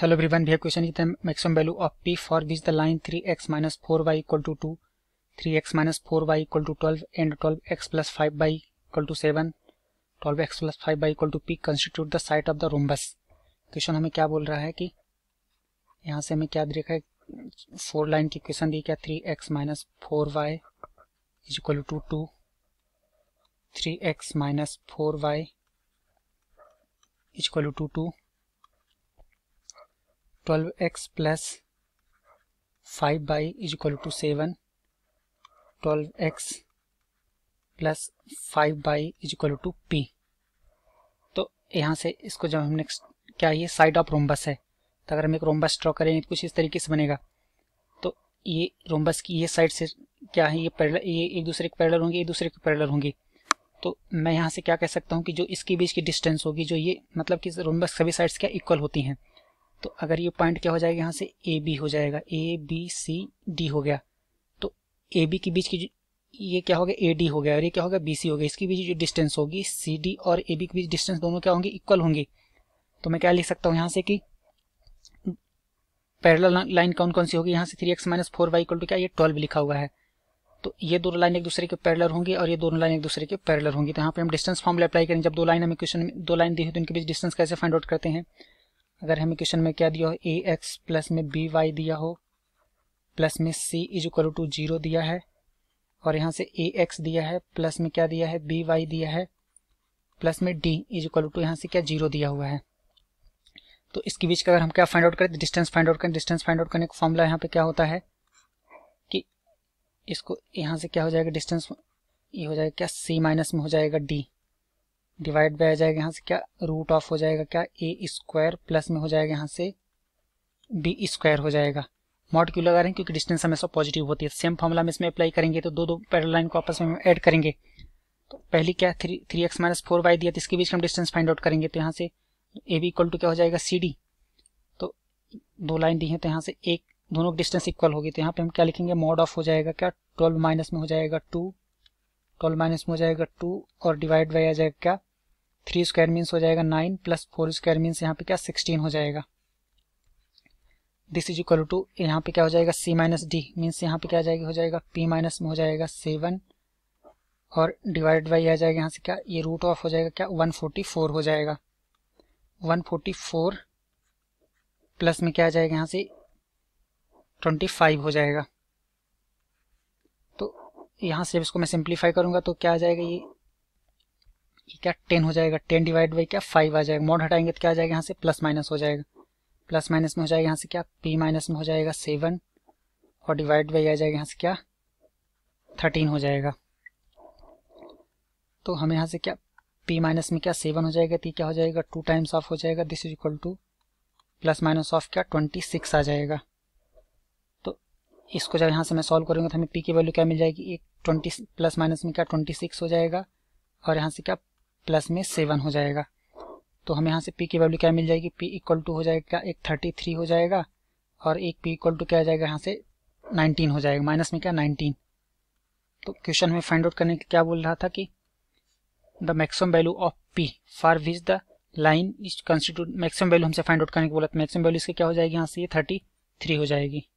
hello everyone भैया question की maximum value of P for which the line 3x x minus four y equal to two three x minus four y equal to twelve and twelve x plus five y equal to seven twelve x plus five y equal to P constitute the side of the rhombus question हमें क्या बोल रहा है कि यहाँ से हमें क्या देखा है फोर लाइन की क्वेश्चन दी क्या three x minus four y is equal to two three x minus four y is equal to two twelve x plus five y is equal to seven twelve x plus five y is equal to P तो यहाँ से इसको जब हमने क्या ये side of rhombus है तो अगर हम एक रोमबस ड्रॉ करेंगे तो कुछ इस तरीके से बनेगा तो ये रोमबस की ये साइड से क्या है ये पैरल ये एक दूसरे के पैरल होंगे एक दूसरे के पैरल होंगे तो मैं यहाँ से क्या कह सकता हूँ कि जो इसके बीच की डिस्टेंस होगी जो ये मतलब कि रोमबस सभी साइड्स क्या इक्वल होती हैं तो अगर ये पॉइंट क्या हो जाएगा यहाँ से ए बी हो जाएगा ए बी सी डी हो गया तो ए बी के बीच की ये क्या हो गया ए डी हो गया और ये क्या होगा बी सी हो गया इसके बीच जो डिस्टेंस होगी सी डी और ए बी के बीच डिस्टेंस दोनों क्या होंगे इक्वल होंगी तो मैं क्या लिख सकता हूँ यहाँ से कि पैरल लाइन कौन कौन सी होगी यहाँ से three x minus four y equal to क्या ये ट्वेल्व लिखा हुआ है तो ये दोनों लाइन एक दूसरे के पैरल होंगी और ये दोनों लाइन एक दूसरे के पैरल होंगी तो यहाँ पे हम डिस्टेंस फॉर्मुला अप्लाई करें जब दो लाइन हमें क्वेश्चन दो लाइन दी है तो इनके बीच डिस्टेंस कैसे फाइंड आउट करते हैं अगर हमें क्वेश्चन में क्या दिया हो ए एक्स प्लस में बी वाई दिया हो प्लस में C is equal to zero दिया है और यहाँ से ए एक्स दिया है प्लस में क्या दिया है बी वाई दिया है प्लस में डी इज इक्वल टू यहाँ से क्या जीरो दिया हुआ है तो इसके बीच का अगर हम क्या फाइंड आउट करें डिस्टेंस फाइंड आउट करें डिस्टेंस फाइंड आउट करने का फॉर्मूला यहाँ पे क्या होता है कि इसको यहाँ से क्या हो जाएगा डिस्टेंस ये हो जाएगा क्या सी माइनस में हो जाएगा डी डिवाइड बाय आ जाएगा यहाँ से क्या रूट ऑफ हो जाएगा क्या ए स्क्वायर प्लस में हो जाएगा यहाँ से बी स्क्वायर हो जाएगा मॉड क्यों लगा रहे हैं क्योंकि डिस्टेंस हमेशा पॉजिटिव होती है सेम फॉर्मूला में इसमें अप्लाई करेंगे तो दो दो पैरल लाइन को आपस में ऐड करेंगे तो पहली क्या three three x minus four y दिया तो इसके बीच हम डिस्टेंस फाइंड आउट करेंगे तो यहाँ से ए बी इक्वल टू क्या हो जाएगा सी डी तो दो लाइन दी है तो यहाँ से एक दोनों डिस्टेंस इक्वल होगी तो यहाँ पे हम क्या लिखेंगे मॉड ऑफ हो जाएगा क्या ट्वेल्व माइनस में हो जाएगा टू ट्वेल्व माइनस में हो जाएगा टू और डिवाइड बाई आ जाएगा क्या थ्री स्क्वायर मीन्स हो जाएगा nine plus four square means यहाँ पे क्या सिक्सटीन हो जाएगा दिस इज इक्वल टू यहाँ पे क्या हो जाएगा सी माइनस डी मीन्स यहाँ पे क्या जाएगा हो जाएगा पी माइनस में हो जाएगा सेवन और डिवाइड बाई आ जाएगा यहाँ से क्या ये रूट ऑफ हो जाएगा क्या वन फोर्टी फोर हो जाएगा वन फोर्टी फोर प्लस में क्या आ जाएगा यहाँ से ट्वेंटी फाइव हो जाएगा तो यहाँ से इसको मैं सिंप्लीफाई करूँगा तो क्या आ जाएगा ये क्या टेन हो जाएगा टेन डिवाइड बाई क्या फाइव आ जाएगा मोड हटाएंगे तो क्या आ जाएगा यहाँ से प्लस माइनस हो जाएगा प्लस माइनस में हो जाएगा यहाँ से क्या पी माइनस में हो जाएगा सेवन और डिवाइड बाई आ जाएगा यहाँ से क्या थर्टीन हो जाएगा तो हमें यहाँ से क्या पी माइनस में क्या सेवन हो जाएगा तो क्या हो जाएगा टू टाइम्स ऑफ हो जाएगा this is equal to plus minus of क्या ट्वेंटी सिक्स आ जाएगा तो इसको जब यहाँ से मैं सॉल्व करूँगा तो हमें पी की वैल्यू क्या मिल जाएगी एक ट्वेंटी प्लस माइनस में क्या ट्वेंटी सिक्स हो जाएगा और यहाँ से क्या प्लस में सेवन हो जाएगा तो हमें यहाँ से पी की वैल्यू क्या मिल जाएगी पी इक्वल टू हो जाएगा एक थर्टी थ्री हो जाएगा और एक पी इक्वल टू क्या जाएगा यहाँ से नाइनटीन हो जाएगा माइनस में क्या नाइनटीन तो क्वेश्चन में फाइंड आउट करने के क्या बोल रहा था कि the maximum value of P for which the line is constitute maximum value हमसे फाइंड आउट करने के बोला मैक्सिमम वैल्यू इसके क्या हो जाएगी यहाँ से ये थर्टी थ्री हो जाएगी